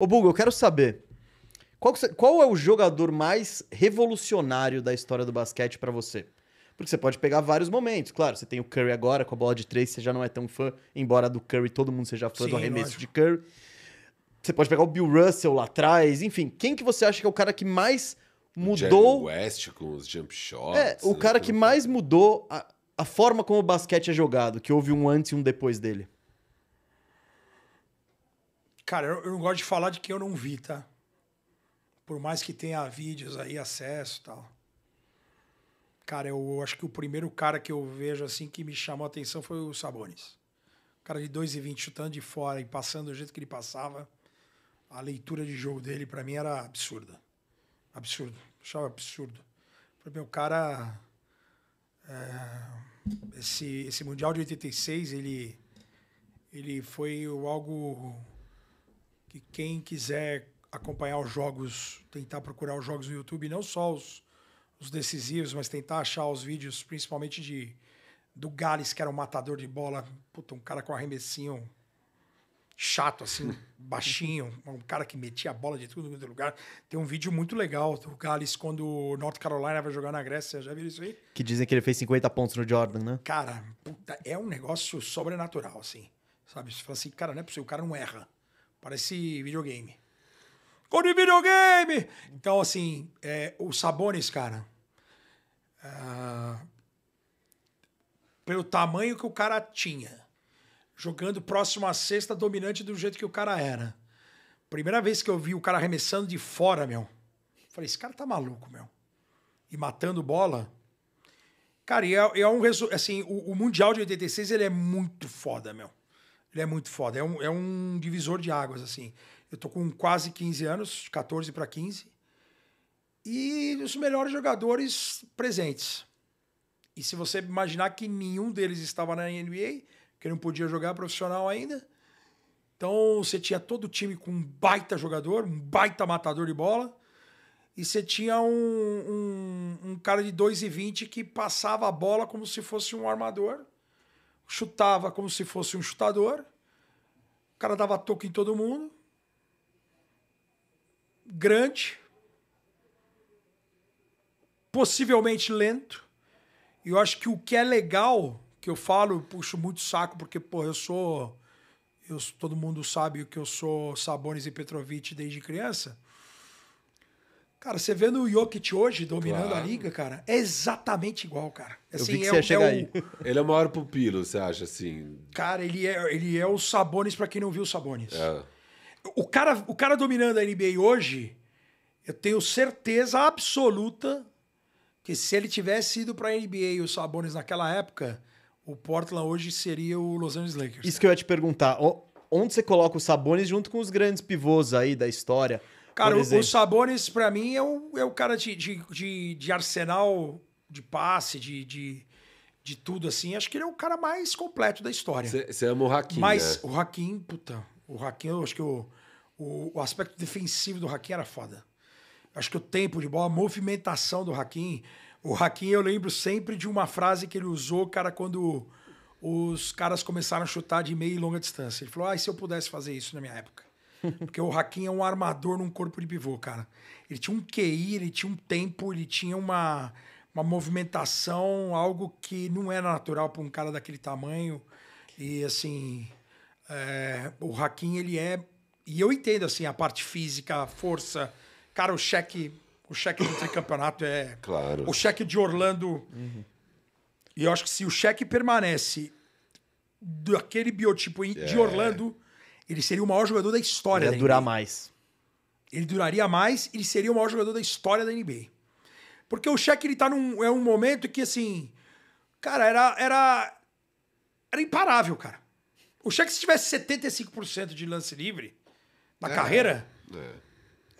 Ô, Bugo, eu quero saber. Qual, qual, é o jogador mais revolucionário da história do basquete para você? Porque você pode pegar vários momentos. Claro, você tem o Curry agora com a bola de três, você já não é tão fã, embora do Curry todo mundo seja fã Sim, do arremesso lógico. de Curry. Você pode pegar o Bill Russell lá atrás, enfim. Quem que você acha que é o cara que mais mudou... O West com os jump shots. É, o cara que mais mudou a, a forma como o basquete é jogado, que houve um antes e um depois dele. Cara, eu, eu, não gosto de falar de que eu não vi, tá? Por mais que tenha vídeos aí, acesso e tal. Cara, eu, eu acho que o primeiro cara que eu vejo assim que me chamou a atenção foi o Sabonis. O cara de 2,20 chutando de fora e passando do jeito que ele passava. A leitura de jogo dele, para mim, era absurda. Absurdo. Achava absurdo. Falei, meu, cara. É, esse, esse Mundial de 86, ele, ele foi algo que quem quiser acompanhar os jogos, tentar procurar os jogos no YouTube, não só os, os decisivos, mas tentar achar os vídeos, principalmente de do Gales, que era um matador de bola, puta, um cara com arremessinho chato, assim, baixinho, um cara que metia a bola de tudo no é lugar. Tem um vídeo muito legal do Gales quando o North Carolina vai jogar na Grécia. Já viram isso aí? Que dizem que ele fez 50 pontos no Jordan, né? Cara, puta, é um negócio sobrenatural, assim. Sabe? Você fala assim, cara, não é possível, o cara não erra. Parece videogame. Gol de videogame! Então, assim, é, o Sabonis, cara. Ah, pelo tamanho que o cara tinha. Jogando próximo à cesta dominante do jeito que o cara era. Primeira vez que eu vi o cara arremessando de fora, meu. Falei, esse cara tá maluco, meu. E matando bola. Cara, e é, é um resu... assim, o, o Mundial de 86 ele é muito foda, meu. Ele é muito foda. É um, é um divisor de águas, assim. Eu tô com quase 15 anos, 14 para 15. E os melhores jogadores presentes. E se você imaginar que nenhum deles estava na NBA, que não podia jogar profissional ainda. Então você tinha todo o time com um baita jogador, um baita matador de bola. E você tinha um, um, um cara de 2,20 que passava a bola como se fosse um armador chutava como se fosse um chutador, o cara dava toque em todo mundo, grande, possivelmente lento, e eu acho que o que é legal, que eu falo, puxo muito saco, porque, pô, eu sou. Eu, todo mundo sabe que eu sou Sabonis e Petrovic desde criança. Cara, você vendo o Jokic hoje dominando claro. a liga, cara, é exatamente igual, cara. Assim, Eu vi que é, você ia é chegar o... aí. Ele é o maior pupilo, você acha, assim? Cara, ele é, ele é o Sabonis para quem não viu o Sabonis. É. O, cara, o cara dominando a NBA hoje, eu tenho certeza absoluta que se ele tivesse ido para a NBA os Sabonis naquela época, o Portland hoje seria o Los Angeles Lakers. Isso cara. que eu ia te perguntar. Onde você coloca os Sabonis junto com os grandes pivôs aí da história? Cara, os sabores, para mim, é o, é o cara de, de, de, de arsenal de passe, de, de, de, tudo assim. Acho que ele é o cara mais completo da história. Você ama o Hakim, Mas né? o Hakim, puta, o Hakim, eu acho que o, o, o aspecto defensivo do Hakim era foda. Acho que o tempo de bola, a movimentação do Hakim. O Hakim, eu lembro sempre de uma frase que ele usou, cara, quando os caras começaram a chutar de meia e longa distância. Ele falou: ah, e se eu pudesse fazer isso na minha época? Porque o Hakim é um armador num corpo de pivô, cara. Ele tinha um QI, ele tinha um tempo, ele tinha uma, uma movimentação, algo que não era natural para um cara daquele tamanho. E assim, é, o Hakim, ele é. E eu entendo, assim, a parte física, a força. Cara, o cheque. O cheque do tricampeonato é. Claro. O cheque de Orlando. Uhum. E eu acho que se o cheque permanece daquele biotipo de é. Orlando ele seria o maior jogador da história ele ia da durar NBA. mais. Ele duraria mais, ele seria o maior jogador da história da NBA. Porque o Shaq, ele tá num é um momento que, assim, cara, era, era, era imparável, cara. O Shaq, se tivesse 75% de lance livre na é, carreira,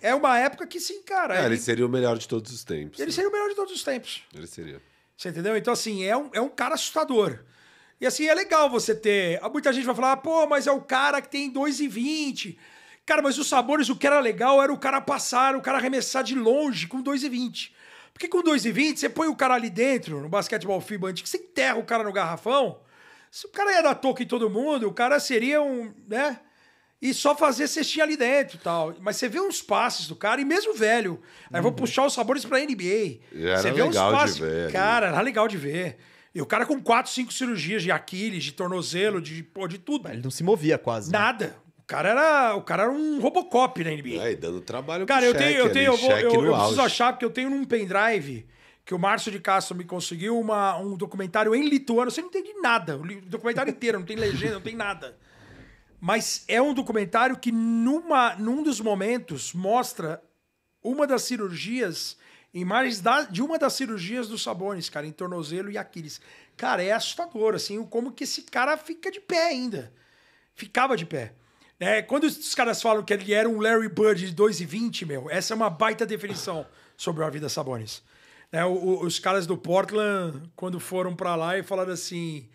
é. é. uma época que, sim, cara... É, ele, ele, seria o melhor de todos os tempos. Ele né? seria o melhor de todos os tempos. Ele seria. Você entendeu? Então, assim, é um, é um cara assustador. E assim, é legal você ter. Muita gente vai falar, ah, pô, mas é o cara que tem 2,20. Cara, mas os sabores, o que era legal era o cara passar, o cara arremessar de longe com 2,20. Porque com 2,20 você põe o cara ali dentro, no basquetebol FIBA antigo, você enterra o cara no garrafão. Se o cara ia dar toque em todo mundo, o cara seria um. né? E só fazer cestinha ali dentro tal. Mas você vê uns passes do cara, e mesmo velho. Aí vou uhum. puxar os sabores pra NBA. Já você vê uns passes. Cara, era legal de ver. E o cara com quatro, cinco cirurgias de Aquiles, de tornozelo, de, pô, de tudo. Ele não se movia quase. Né? Nada. O cara era, o cara era um Robocop na NBA. Aí, é, dando trabalho Cara, eu cheque, tenho, eu tenho, eu, vou, eu, eu preciso achar, porque eu tenho num pendrive que o Márcio de Castro me conseguiu uma, um documentário em lituano. Você não entende nada. O documentário inteiro, não tem legenda, não tem nada. Mas é um documentário que, numa, num dos momentos, mostra uma das cirurgias Imagens da, de uma das cirurgias dos Sabones, cara, em tornozelo e Aquiles. Cara, é assustador, assim, como que esse cara fica de pé ainda. Ficava de pé. É, quando os caras falam que ele era um Larry Bird de 2,20, meu, essa é uma baita definição sobre a vida Sabonis. É, os caras do Portland, quando foram para lá e falaram assim,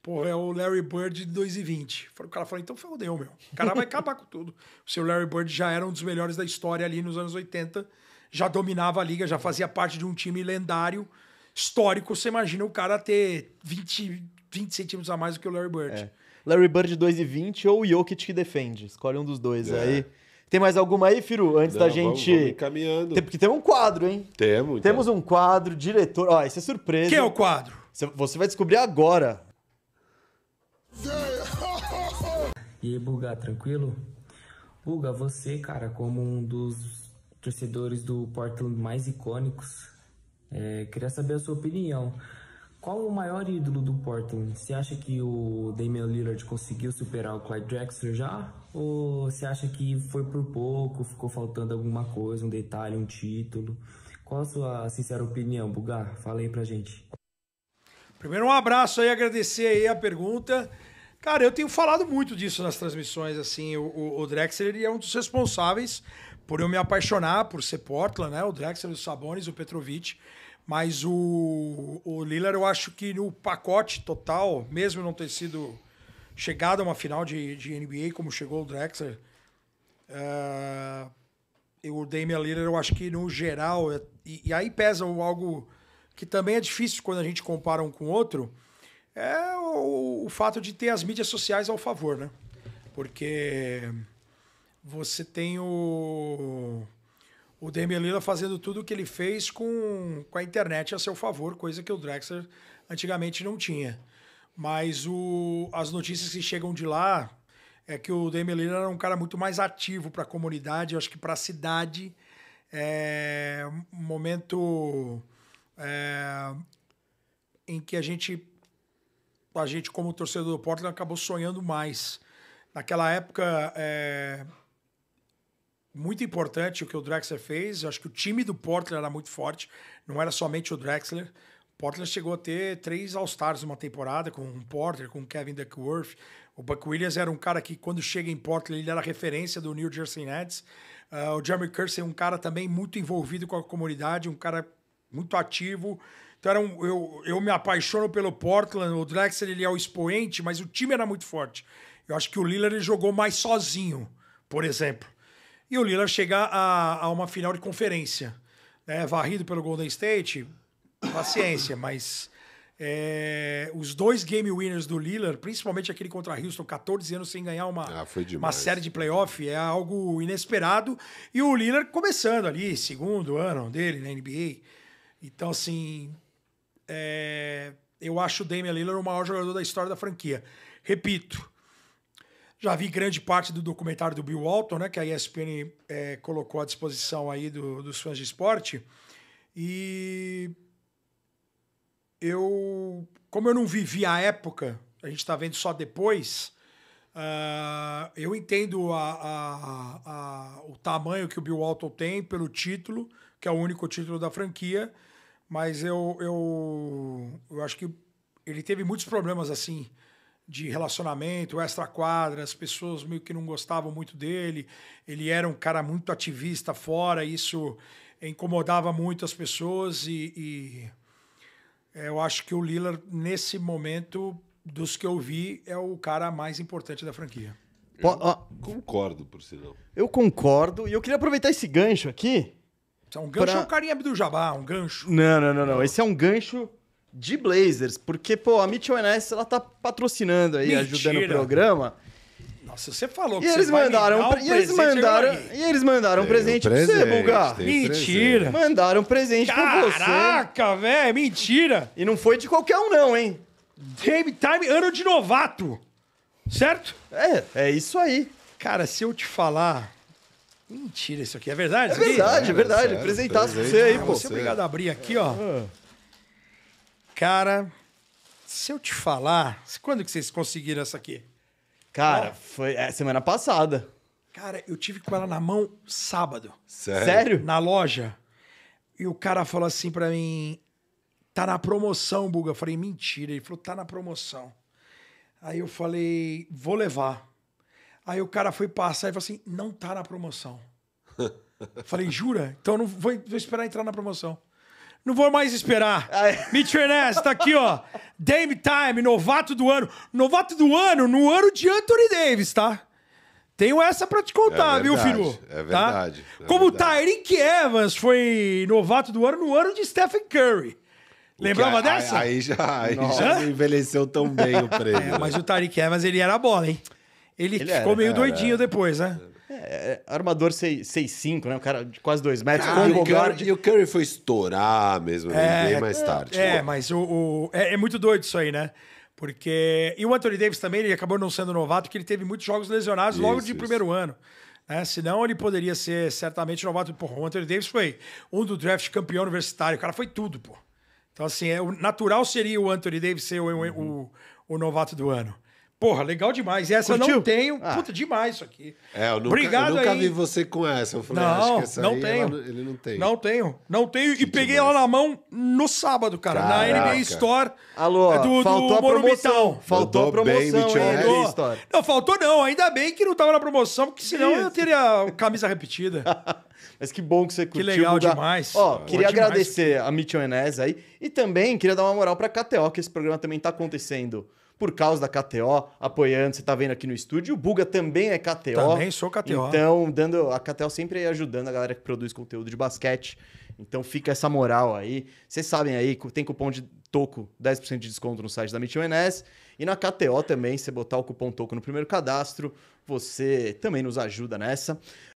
pô, é o Larry Bird de 2,20. O cara falou, então fodeu, meu. O cara vai acabar com tudo. O seu Larry Bird já era um dos melhores da história ali nos anos 80 já dominava a liga, já fazia parte de um time lendário, histórico. Você imagina o cara ter 20, 20 centímetros a mais do que o Larry Bird. É. Larry Bird 2,20 ou o Jokic que defende. Escolhe um dos dois é. aí. Tem mais alguma aí, Firu? Antes Não, da gente. Vamos, vamos caminhando. Tem, porque tem um quadro, hein? Temos. Então. Temos um quadro, diretor. Ó, isso é surpresa. Quem é o quadro? Você vai descobrir agora. E aí, Buga, tranquilo? Buga, você, cara, como um dos torcedores do Portland mais icônicos. É, queria saber a sua opinião. Qual o maior ídolo do Portland? Você acha que o Damian Lillard conseguiu superar o Clyde Drexler já? Ou você acha que foi por pouco, ficou faltando alguma coisa, um detalhe, um título? Qual a sua sincera opinião, Bugar? Fala aí pra gente. Primeiro um abraço aí, agradecer aí a pergunta. Cara, eu tenho falado muito disso nas transmissões, assim, o, o Drexler é um dos responsáveis por eu me apaixonar por ser Portland, né? O Drexler, os Sabonis, o Petrovic. Mas o, o Lillard, eu acho que no pacote total, mesmo não ter sido chegado a uma final de, de NBA como chegou o Drexler, uh, eu, o Damian Lillard, eu acho que no geral, é, e, e, aí pesa algo que também é difícil quando a gente compara um com o outro, é o, o fato de ter as mídias sociais ao favor, né? Porque você tem o. O Dembélé fazendo tudo o que ele fez com, com a internet a seu favor, coisa que o Drexler antigamente não tinha. Mas o, as notícias que chegam de lá é que o Dembélé era um cara muito mais ativo para a comunidade, eu acho que para a cidade. É um momento é, em que a gente, a gente como torcedor do Portland acabou sonhando mais. Naquela época, é, muito importante o que o Drexler fez. Eu acho que o time do Portland era muito forte, não era somente o Drexler. O Portland chegou a ter três All-Stars numa temporada, com o Porter, com o Kevin Duckworth. O Buck Williams era um cara que, quando chega em Portland, ele era referência do New Jersey Nets. Uh, o Jeremy Kersey é um cara também muito envolvido com a comunidade, um cara muito ativo. Então era um, eu, eu me apaixono pelo Portland, o Drexler ele é o expoente, mas o time era muito forte. Eu acho que o Lillard ele jogou mais sozinho, por exemplo e o Lillard chegar a, a uma final de conferência. Né? Varrido pelo Golden State, paciência, mas é, os dois game winners do Lillard, principalmente aquele contra Houston, 14 anos sem ganhar uma, ah, uma série de playoff, é algo inesperado. E o Lillard começando ali, segundo ano dele na NBA. Então, assim, é, eu acho o Damian Lillard o maior jogador da história da franquia. Repito, já vi grande parte do documentário do Bill Walton, né, que a ESPN é, colocou à disposição aí do, dos fãs de esporte. E eu, como eu não vivi a época, a gente está vendo só depois. Uh, eu entendo a, a, a, o tamanho que o Bill Walton tem pelo título, que é o único título da franquia, mas eu, eu, eu acho que ele teve muitos problemas assim de relacionamento, extra-quadra, as pessoas meio que não gostavam muito dele, ele era um cara muito ativista fora, isso incomodava muito as pessoas e, e é, eu acho que o Lillard, nesse momento, dos que eu vi, é o cara mais importante da franquia. Eu ah, concordo, por sinal. Eu concordo. E eu queria aproveitar esse gancho aqui. é um gancho pra... é um carinha do jabá? Um gancho? Não, não, não, não. Esse é um gancho de Blazers, porque, pô, a Mitchell Ness, ela tá patrocinando aí, Mentira. ajudando o programa. Nossa, você falou e que eles mandaram, e eles mandaram, e eles mandaram um presente, pra você, Bulgar. Mentira. Mandaram um presente Caraca, pra você. Caraca, velho, mentira. E não foi de qualquer um não, hein? Game Time, ano de novato. Certo? É, é isso aí. Cara, se eu te falar, mentira isso aqui, é verdade? É verdade, é, é verdade. Apresentasse é, pra você aí, pô. Você é obrigado a abrir aqui, ó. É. Cara, se eu te falar, quando que vocês conseguiram essa aqui? Cara, foi é, semana passada. Cara, eu tive com ela na mão sábado. Sério? Sério? Na loja. E o cara falou assim para mim: tá na promoção, Buga. Eu falei: mentira. Ele falou: tá na promoção. Aí eu falei: vou levar. Aí o cara foi passar e falou assim: não tá na promoção. falei: jura? Então eu não vou, vou esperar entrar na promoção. Não vou mais esperar. Mitch ah, Fernandes é. tá aqui, ó. Dame Time, novato do ano. Novato do ano no ano de Anthony Davis, tá? Tenho essa pra te contar, é verdade, viu, filho? É tá? verdade. Tá? É Como o Tyreek Evans foi novato do ano no ano de Stephen Curry. Lembrava dessa? Aí, já, aí já envelheceu tão bem o é, prêmio. É, mas né? o Tyreek Evans, ele era a bola, hein? Ele, ele ficou era, meio era, doidinho era. depois, né? É, é, armador 6'5, né? O cara de quase 2 metros. e, o Curry, e o Curry foi estourar mesmo, né? é, bem mais tarde. É, tipo. mas o, o é, é, muito doido isso aí, né? Porque. E o Anthony Davis também, ele acabou não sendo novato, porque ele teve muitos jogos lesionados isso, logo de isso. primeiro ano. Né? Senão ele poderia ser certamente novato. Porra, o Anthony Davis foi um do draft campeão universitário. O cara foi tudo, pô. Então, assim, é, o natural seria o Anthony Davis ser o, uhum. o, o novato do ano. Porra, legal demais. Essa Curtiu? eu não tenho. Ah. Puta, demais isso aqui. É, eu nunca, Obrigado eu nunca aí. vi você com essa. Eu falei, ah, não, acho essa não aí, tenho. Ela, ele não tem. Não tenho. Não tenho. Que e peguei demais. ela na mão no sábado, cara. Caraca. Na NBA Store. Alô, é do, faltou do a promoção. Faltou a promoção. Bem, Store. Não, faltou não. Ainda bem que não tava na promoção, porque senão isso. eu teria camisa repetida. Mas que bom que você curtiu. Que legal mudar. demais. Ó, queria demais. agradecer a Mitchell Enes aí. E também queria dar uma moral pra KTO, que esse programa também tá acontecendo por causa da KTO, apoiando, você está vendo aqui no estúdio. O Buga também é KTO. Também sou KTO. Então, dando a KTO sempre ajudando a galera que produz conteúdo de basquete. Então fica essa moral aí. Vocês sabem aí, tem cupom de TOCO, 10% de desconto no site da Mitchell NS. E na KTO também, se botar o cupom TOCO no primeiro cadastro, você também nos ajuda nessa.